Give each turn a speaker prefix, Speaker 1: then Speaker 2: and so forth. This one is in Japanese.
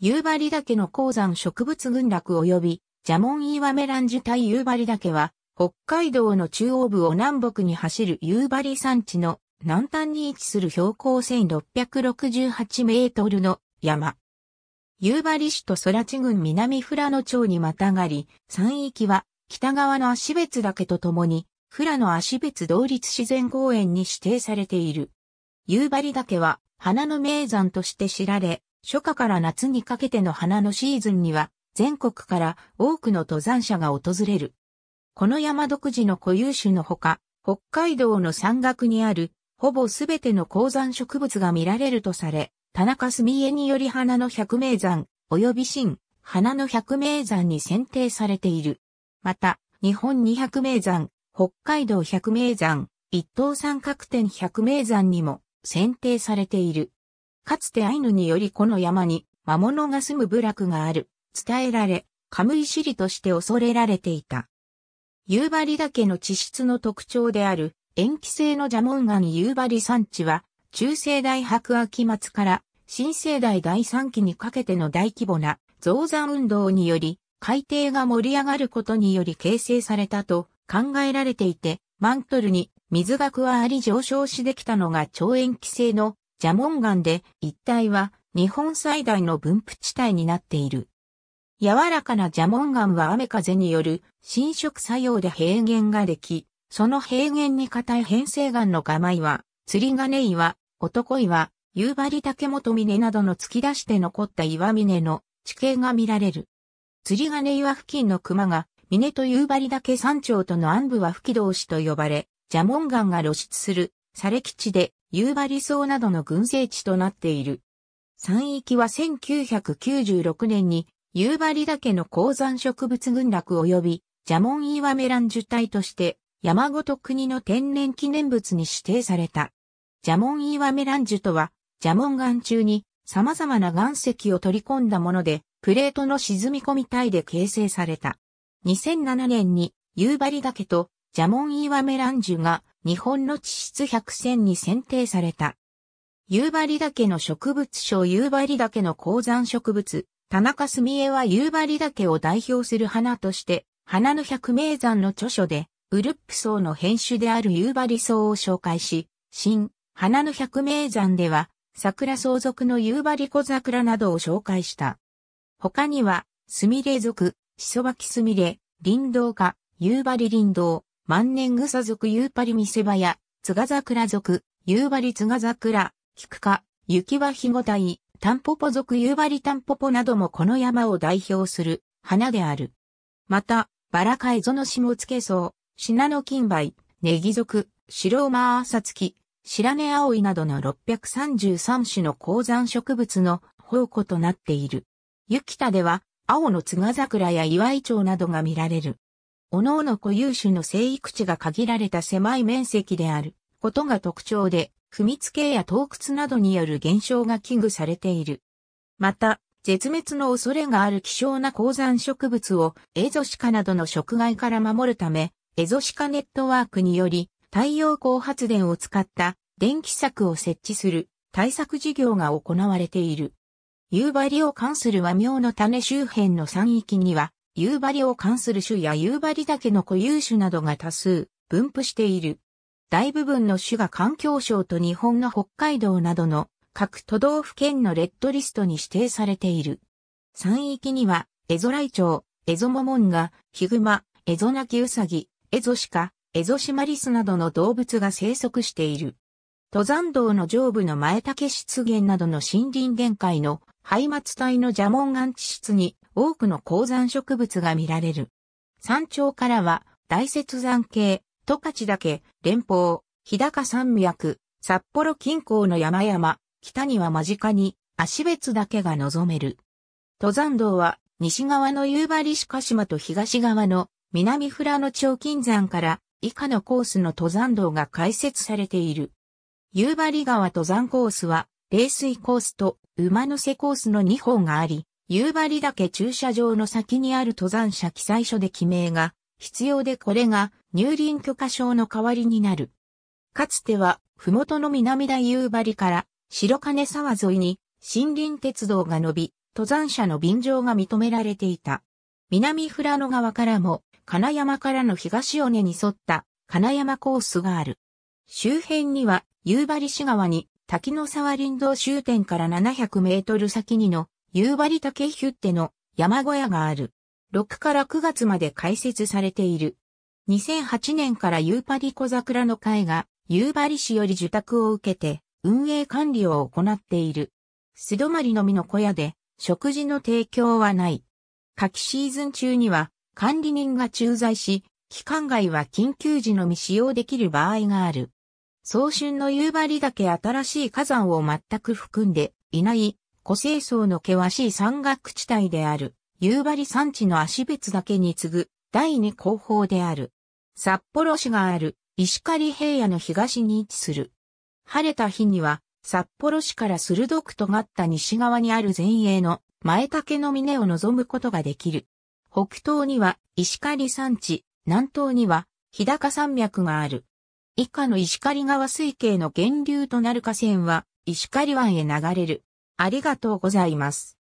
Speaker 1: 夕張岳の鉱山植物群落及び蛇紋岩メランジュ対夕張岳は、北海道の中央部を南北に走る夕張山地の南端に位置する標高1668メートルの山。夕張市と空地郡南富良野町にまたがり、山域は北側の足別岳とともに、富良野足別同立自然公園に指定されている。夕張岳は花の名山として知られ、初夏から夏にかけての花のシーズンには、全国から多くの登山者が訪れる。この山独自の固有種のほか、北海道の山岳にある、ほぼすべての高山植物が見られるとされ、田中澄江により花の百名山、及び新、花の百名山に選定されている。また、日本二百名山、北海道百名山、一等三角点百名山にも選定されている。かつてアイヌによりこの山に魔物が住む部落がある、伝えられ、カムイシリとして恐れられていた。夕張岳の地質の特徴である、塩基性の蛇紋岩夕張山地は、中世代白秋末から新世代第三期にかけての大規模な増山運動により、海底が盛り上がることにより形成されたと考えられていて、マントルに水が加わり上昇しできたのが超塩基性の蛇紋岩で一帯は日本最大の分布地帯になっている。柔らかな蛇紋岩は雨風による侵食作用で平原ができ、その平原に硬い変成岩のガマ岩、釣り金岩、男岩、夕張竹本峰などの突き出して残った岩峰の地形が見られる。釣り金岩付近の熊が、峰と夕張岳山頂との暗部は吹き同士と呼ばれ、蛇紋岩が露出する、され基地で夕張草などの群生地となっている。山域は1996年に夕張岳の鉱山植物群落及びジャモンイワメラン樹体として山ごと国の天然記念物に指定された。ジャモンイワメラン樹とはジャモン岩中に様々な岩石を取り込んだものでプレートの沈み込み体で形成された。2007年に夕張岳とジャモンイワメラン樹が日本の地質百選に選定された。夕張岳の植物賞夕張岳の鉱山植物、田中澄江は夕張岳を代表する花として、花の百名山の著書で、ウルップ層の編種である夕張層を紹介し、新、花の百名山では、桜相続の夕張小桜などを紹介した。他には、すみれ族、しそばきすみれ、林道家、夕張林道、万年草属夕張見せ場や、津賀桜属、夕張津賀桜、菊花、雪は日ごたい、タンポポ属夕張タンポポなどもこの山を代表する花である。また、バラカエゾノシモツケソウ、シナノキンバイ、ネギ属、キ、シラネ白根葵などの633種の高山植物の宝庫となっている。雪田では、青の津賀桜や岩井町などが見られる。各の固有種の生育地が限られた狭い面積であることが特徴で、踏みつけや洞窟などによる減少が危惧されている。また、絶滅の恐れがある希少な鉱山植物をエゾシカなどの食害から守るため、エゾシカネットワークにより太陽光発電を使った電気柵を設置する対策事業が行われている。夕張を関する和名の種周辺の山域には、夕張を関する種や夕張岳の固有種などが多数分布している。大部分の種が環境省と日本の北海道などの各都道府県のレッドリストに指定されている。山域には、エゾライチョウ、エゾモモンガ、ヒグマ、エゾナキウサギ、エゾシカ、エゾシマリスなどの動物が生息している。登山道の上部の前竹湿原などの森林限界の廃末帯の蛇紋岩地質に多くの高山植物が見られる。山頂からは、大雪山系、十勝岳、連峰、日高山脈、札幌近郊の山々、北には間近に、足別岳が望める。登山道は、西側の夕張鹿島と東側の南富良野町金山から以下のコースの登山道が開設されている。夕張川登山コースは、冷水コースと馬の瀬コースの2本があり、夕張岳駐車場の先にある登山者記載書で記名が必要でこれが入林許可証の代わりになる。かつては、麓の南田夕張から白金沢沿いに森林鉄道が伸び、登山者の便乗が認められていた。南富良野川からも、金山からの東尾根に沿った金山コースがある。周辺には夕張市側に滝の沢林道終点から700メートル先にの夕張竹ヒュッテの山小屋がある。6から9月まで開設されている。2008年から夕張小桜の会が夕張市より受託を受けて運営管理を行っている。素泊まりのみの小屋で食事の提供はない。夏季シーズン中には管理人が駐在し、期間外は緊急時のみ使用できる場合がある。早春の夕張だけ新しい火山を全く含んでいない古生層の険しい山岳地帯である、夕張山地の足別岳に次ぐ第二後方である。札幌市がある石狩平野の東に位置する。晴れた日には、札幌市から鋭く尖った西側にある前衛の前竹の峰を望むことができる。北東には石狩山地、南東には日高山脈がある。以下の石狩川水系の源流となる河川は石狩湾へ流れる。ありがとうございます。